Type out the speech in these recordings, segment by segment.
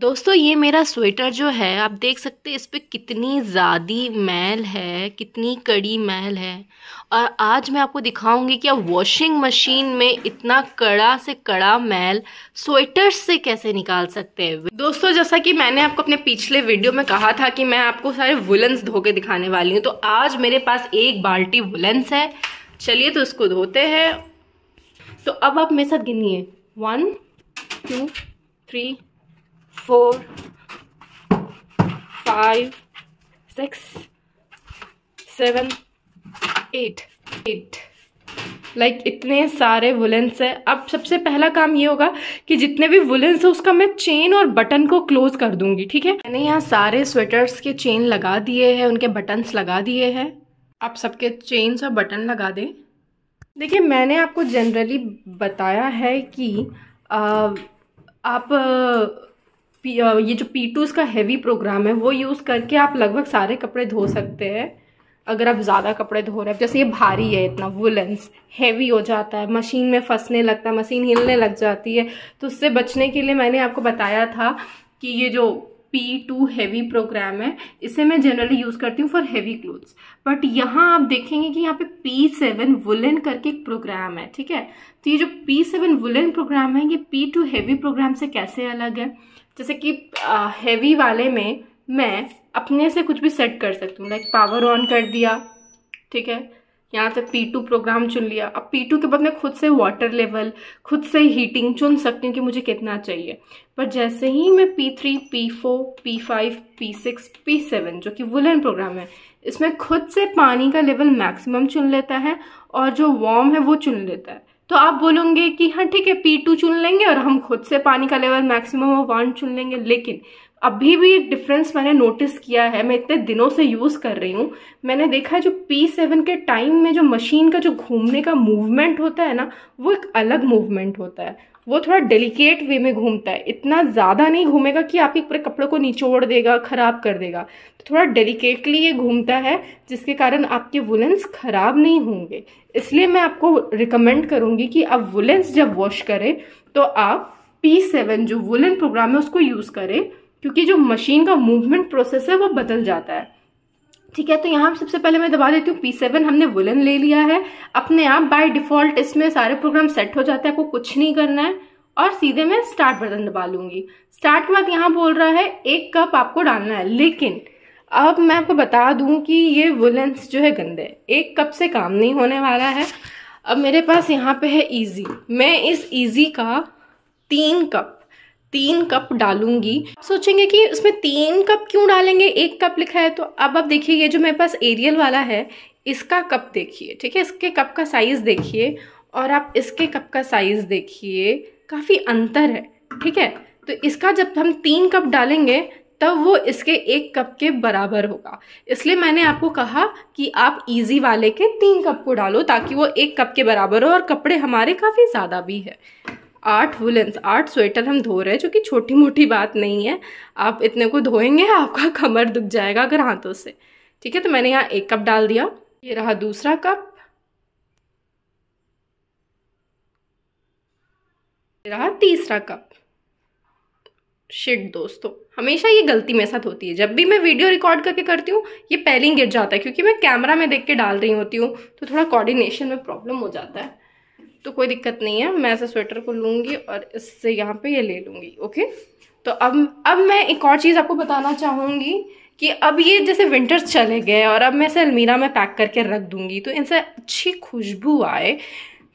दोस्तों ये मेरा स्वेटर जो है आप देख सकते हैं इस पर कितनी ज्यादा मैल है कितनी कड़ी मैल है और आज मैं आपको दिखाऊंगी कि आप वॉशिंग मशीन में इतना कड़ा से कड़ा मैल स्वेटर से कैसे निकाल सकते हैं दोस्तों जैसा कि मैंने आपको अपने पिछले वीडियो में कहा था कि मैं आपको सारे वुलन्स धो के दिखाने वाली हूँ तो आज मेरे पास एक बाल्टी वुलन्स है चलिए तो उसको धोते हैं तो अब आप मेरे साथ गिनिए one two three four, five, six, seven eight eight like इतने सारे वुलेंस हैं अब सबसे पहला काम ये होगा कि जितने भी वुलेंस हैं उसका मैं चेन और बटन को क्लोज कर दूंगी ठीक है मैंने यहाँ सारे स्वेटर्स के चेन लगा दिए हैं उनके बटन्स लगा दिए हैं आप सबके चेन्स और बटन लगा दें देखिए मैंने आपको जनरली बताया है कि आ, आप Uh, ये जो पी टूज़ का हैवी प्रोग्राम है वो यूज़ करके आप लगभग सारे कपड़े धो सकते हैं अगर आप ज़्यादा कपड़े धो रहे हैं जैसे ये भारी है इतना वुलेंस हैवी हो जाता है मशीन में फंसने लगता है मशीन हिलने लग जाती है तो उससे बचने के लिए मैंने आपको बताया था कि ये जो पी टू हैवी प्रोग्राम है इसे मैं जनरली यूज़ करती हूँ फॉर हैवी क्लोथ्स बट यहाँ आप देखेंगे कि यहाँ पे पी सेवन वुलन करके एक प्रोग्राम है ठीक है तो ये जो पी सेवन वुलन प्रोग्राम है ये पी टू हैवी प्रोग्राम से कैसे अलग है जैसे कि हैवी वाले में मैं अपने से कुछ भी सेट कर सकती हूँ लाइक पावर ऑन कर दिया ठीक है यहाँ से पी टू प्रोग्राम चुन लिया अब पी टू के बाद मैं खुद से वाटर लेवल खुद से हीटिंग चुन सकती हूँ कि मुझे कितना चाहिए पर जैसे ही मैं P three P four P five P six P seven जो कि वुलन प्रोग्राम है इसमें खुद से पानी का लेवल मैक्सिमम चुन लेता है और जो वॉर्म है वो चुन लेता है तो आप बोलोगे कि हाँ ठीक है पी टू चुन लेंगे और हम खुद से पानी का लेवल मैक्सिमम और वन चुन लेंगे लेकिन अभी भी डिफरेंस मैंने नोटिस किया है मैं इतने दिनों से यूज़ कर रही हूँ मैंने देखा है जो पी सेवन के टाइम में जो मशीन का जो घूमने का मूवमेंट होता है ना वो एक अलग मूवमेंट होता है वो थोड़ा डेलिकेट वे में घूमता है इतना ज़्यादा नहीं घूमेगा कि आप एक पूरे कपड़ों को निचोड़ देगा ख़राब कर देगा तो थोड़ा डेलिकेटली ये घूमता है जिसके कारण आपके वुलेंस ख़राब नहीं होंगे इसलिए मैं आपको रिकमेंड करूँगी कि आप वुलेंस जब वॉश करें तो आप पी सेवन जो वुलन प्रोग्राम है उसको यूज़ करें क्योंकि जो मशीन का मूवमेंट प्रोसेस है वो बदल जाता है ठीक है तो यहाँ सबसे पहले मैं दबा देती हूँ पी सेवन हमने वुलन ले लिया है अपने आप बाय डिफॉल्ट इसमें सारे प्रोग्राम सेट हो जाते हैं आपको कुछ नहीं करना है और सीधे मैं स्टार्ट बटन दबा लूंगी स्टार्ट के बाद यहाँ बोल रहा है एक कप आपको डालना है लेकिन अब मैं आपको बता दूँ कि ये वुलन्स जो है गंदे एक कप से काम नहीं होने वाला है अब मेरे पास यहाँ पे है इजी मैं इस इजी का तीन कप तीन कप डालूंगी सोचेंगे कि उसमें तीन कप क्यों डालेंगे एक कप लिखा है तो अब आप देखिए ये जो मेरे पास एरियल वाला है इसका कप देखिए ठीक है इसके कप का साइज़ देखिए और आप इसके कप का साइज़ देखिए काफ़ी अंतर है ठीक है तो इसका जब हम तीन कप डालेंगे तब वो इसके एक कप के बराबर होगा इसलिए मैंने आपको कहा कि आप इजी वाले के तीन कप को डालो ताकि वो एक कप के बराबर हो और कपड़े हमारे काफ़ी ज़्यादा भी है आठ वुलन्स आठ स्वेटर हम धो रहे हैं जो कि छोटी मोटी बात नहीं है आप इतने को धोएंगे आपका कमर दुख जाएगा अगर हाथों से ठीक है तो मैंने यहाँ एक कप डाल दिया ये रहा दूसरा कप ये रहा तीसरा कप शिट दोस्तों हमेशा ये गलती मेरे साथ होती है जब भी मैं वीडियो रिकॉर्ड करके करती हूँ ये पहले ही गिर जाता है क्योंकि मैं कैमरा में देख के डाल रही होती हूँ तो थोड़ा कोऑर्डिनेशन में प्रॉब्लम हो जाता है तो कोई दिक्कत नहीं है मैं ऐसे स्वेटर को लूँगी और इससे यहाँ पे ये ले लूँगी ओके तो अब अब मैं एक और चीज़ आपको बताना चाहूँगी कि अब ये जैसे विंटर्स चले गए और अब मैं इसे अलमीरा में पैक करके रख दूँगी तो इनसे अच्छी खुशबू आए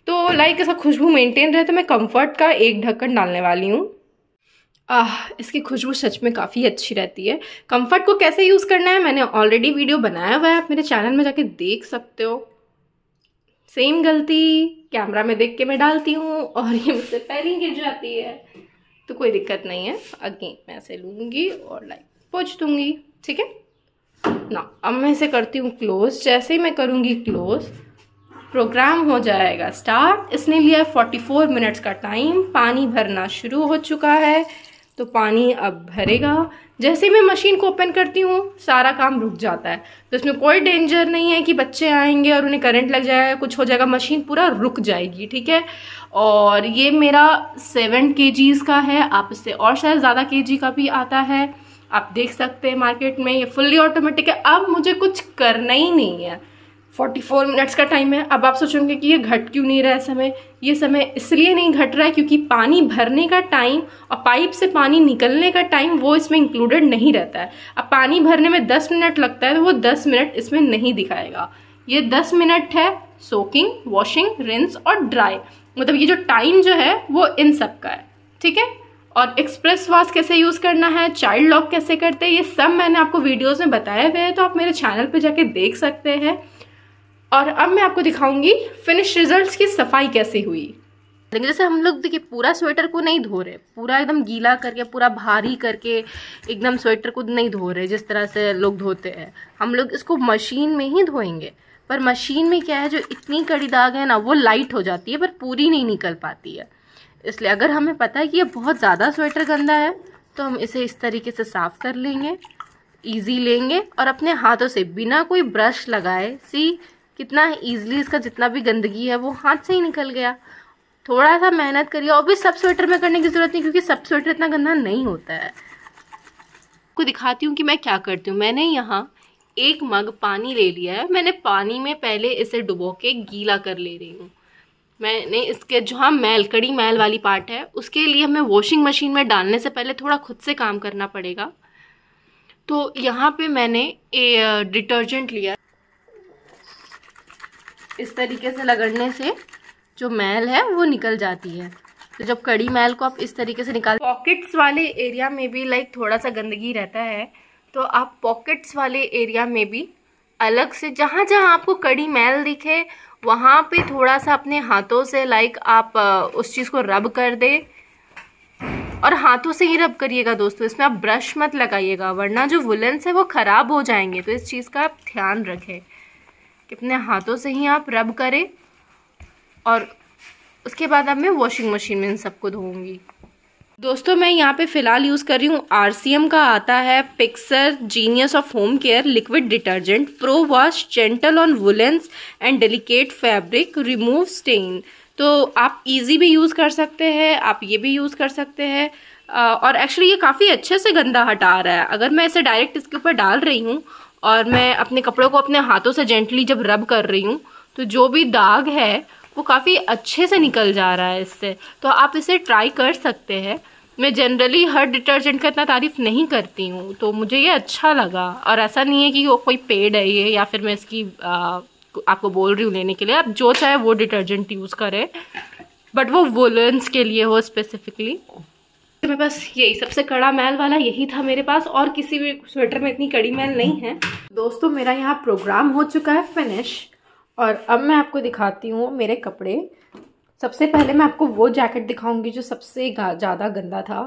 तो लाइक ऐसा खुशबू मेंटेन रहे तो मैं कम्फ़र्ट का एक ढक्कन डालने वाली हूँ आह इसकी खुशबू सच में काफ़ी अच्छी रहती है कंफर्ट को कैसे यूज़ करना है मैंने ऑलरेडी वीडियो बनाया हुआ है आप मेरे चैनल में जाके देख सकते हो सेम गलती कैमरा में देख के मैं डालती हूँ और ये मुझसे पहले ही गिर जाती है तो कोई दिक्कत नहीं है अगेन मैं ऐसे लूँगी और लाइक पूछ दूँगी ठीक है ना अब मैं इसे करती हूँ क्लोज जैसे ही मैं करूँगी क्लोज़ प्रोग्राम हो जाएगा स्टार्ट इसने लिया 44 मिनट्स का टाइम पानी भरना शुरू हो चुका है तो पानी अब भरेगा जैसे मैं मशीन को ओपन करती हूँ सारा काम रुक जाता है तो इसमें कोई डेंजर नहीं है कि बच्चे आएंगे और उन्हें करंट लग जाएगा कुछ हो जाएगा मशीन पूरा रुक जाएगी ठीक है और ये मेरा सेवन के का है आप इससे और शायद ज़्यादा के का भी आता है आप देख सकते हैं मार्केट में ये फुल्ली ऑटोमेटिक है अब मुझे कुछ करना ही नहीं है फोर्टी फोर मिनट्स का टाइम है अब आप सोचोगे कि ये घट क्यों नहीं रहा है समय ये समय इसलिए नहीं घट रहा है क्योंकि पानी भरने का टाइम और पाइप से पानी निकलने का टाइम वो इसमें इंक्लूडेड नहीं रहता है अब पानी भरने में दस मिनट लगता है तो वो दस मिनट इसमें नहीं दिखाएगा ये दस मिनट है सोकिंग वॉशिंग रिंस और ड्राई मतलब ये जो टाइम जो है वो इन सब का है ठीक है और एक्सप्रेस वॉश कैसे यूज़ करना है चाइल्ड लॉक कैसे करते हैं ये सब मैंने आपको वीडियोज में बताए हुए हैं तो आप मेरे चैनल पर जाके देख सकते हैं और अब मैं आपको दिखाऊंगी फिनिश रिजल्ट्स की सफाई कैसे हुई लेकिन जैसे हम लोग देखिए पूरा स्वेटर को नहीं धो रहे पूरा एकदम गीला करके पूरा भारी करके एकदम स्वेटर को नहीं धो रहे जिस तरह से लोग धोते हैं हम लोग इसको मशीन में ही धोएंगे पर मशीन में क्या है जो इतनी कड़ी दाग है ना वो लाइट हो जाती है पर पूरी नहीं निकल पाती है इसलिए अगर हमें पता है कि ये बहुत ज़्यादा स्वेटर गंदा है तो हम इसे इस तरीके से साफ़ कर लेंगे ईजी लेंगे और अपने हाथों से बिना कोई ब्रश लगाए सी कितना ईजिली इसका जितना भी गंदगी है वो हाथ से ही निकल गया थोड़ा सा मेहनत करिए और भी सब स्वेटर में करने की ज़रूरत नहीं क्योंकि सब स्वेटर इतना गंदा नहीं होता है आपको दिखाती हूँ कि मैं क्या करती हूँ मैंने यहाँ एक मग पानी ले लिया है मैंने पानी में पहले इसे डुबो के गीला कर ले रही हूँ मैंने इसके जहाँ मैल कड़ी मैल वाली पार्ट है उसके लिए हमें वॉशिंग मशीन में डालने से पहले थोड़ा खुद से काम करना पड़ेगा तो यहाँ पे मैंने डिटर्जेंट लिया इस तरीके से लगड़ने से जो मैल है वो निकल जाती है तो जब कड़ी मैल को आप इस तरीके से निकाल पॉकेट्स वाले एरिया में भी लाइक थोड़ा सा गंदगी रहता है तो आप पॉकेट्स वाले एरिया में भी अलग से जहाँ जहाँ आपको कड़ी मैल दिखे वहाँ पे थोड़ा सा अपने हाथों से लाइक आप उस चीज़ को रब कर दे और हाथों से ही रब करिएगा दोस्तों इसमें आप ब्रश मत लगाइएगा वरना जो वुलन्स है वो ख़राब हो जाएंगे तो इस चीज़ का आप ध्यान रखें अपने हाथों से ही आप रब करें और उसके बाद अब मैं वॉशिंग मशीन में इन सबको धोऊंगी दोस्तों मैं यहाँ पे फ़िलहाल यूज़ कर रही हूँ आर का आता है पिक्सर genius of home care liquid detergent pro wash gentle on woollens and delicate fabric remove stain तो आप इजी भी यूज़ कर सकते हैं आप ये भी यूज़ कर सकते हैं और एक्चुअली ये काफ़ी अच्छे से गंदा हटा रहा है अगर मैं इसे डायरेक्ट इसके ऊपर डाल रही हूँ और मैं अपने कपड़ों को अपने हाथों से जेंटली जब रब कर रही हूँ तो जो भी दाग है वो काफ़ी अच्छे से निकल जा रहा है इससे तो आप इसे ट्राई कर सकते हैं मैं जनरली हर डिटर्जेंट का इतना तारीफ नहीं करती हूँ तो मुझे ये अच्छा लगा और ऐसा नहीं है कि वो कोई पेड है ये या फिर मैं इसकी आ, आपको बोल रही हूँ लेने के लिए आप जो चाहे वो डिटर्जेंट यूज़ करें बट वो वुलन्स के लिए हो स्पेसिफिकली तो मैं बस यही सबसे कड़ा मैल वाला यही था मेरे पास और किसी भी स्वेटर में इतनी कड़ी मैल नहीं है दोस्तों मेरा यहाँ प्रोग्राम हो चुका है फिनिश और अब मैं आपको दिखाती हूँ मेरे कपड़े सबसे पहले मैं आपको वो जैकेट दिखाऊंगी जो सबसे ज़्यादा गंदा था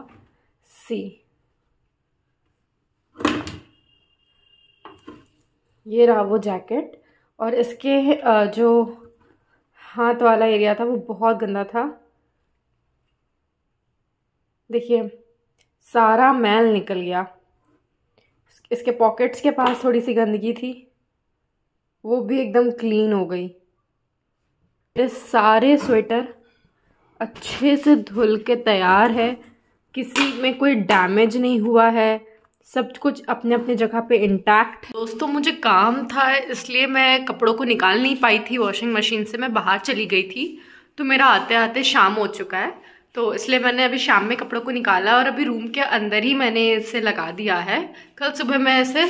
सी ये रहा वो जैकेट और इसके जो हाथ वाला एरिया था वो बहुत गंदा था देखिए सारा मैल निकल गया इसके पॉकेट्स के पास थोड़ी सी गंदगी थी वो भी एकदम क्लीन हो गई मेरे सारे स्वेटर अच्छे से धुल के तैयार है किसी में कोई डैमेज नहीं हुआ है सब कुछ अपने अपने जगह पे इंटैक्ट दोस्तों मुझे काम था इसलिए मैं कपड़ों को निकाल नहीं पाई थी वॉशिंग मशीन से मैं बाहर चली गई थी तो मेरा आते आते शाम हो चुका है तो इसलिए मैंने अभी शाम में कपड़ों को निकाला और अभी रूम के अंदर ही मैंने इसे लगा दिया है कल सुबह मैं इसे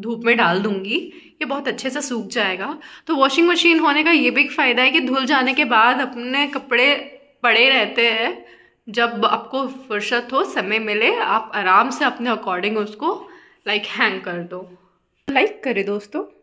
धूप में डाल दूंगी ये बहुत अच्छे से सूख जाएगा तो वॉशिंग मशीन होने का ये भी एक फ़ायदा है कि धुल जाने के बाद अपने कपड़े पड़े रहते हैं जब आपको फुर्सत हो समय मिले आप आराम से अपने अकॉर्डिंग उसको लाइक हैंग कर दो लाइक करें दोस्तों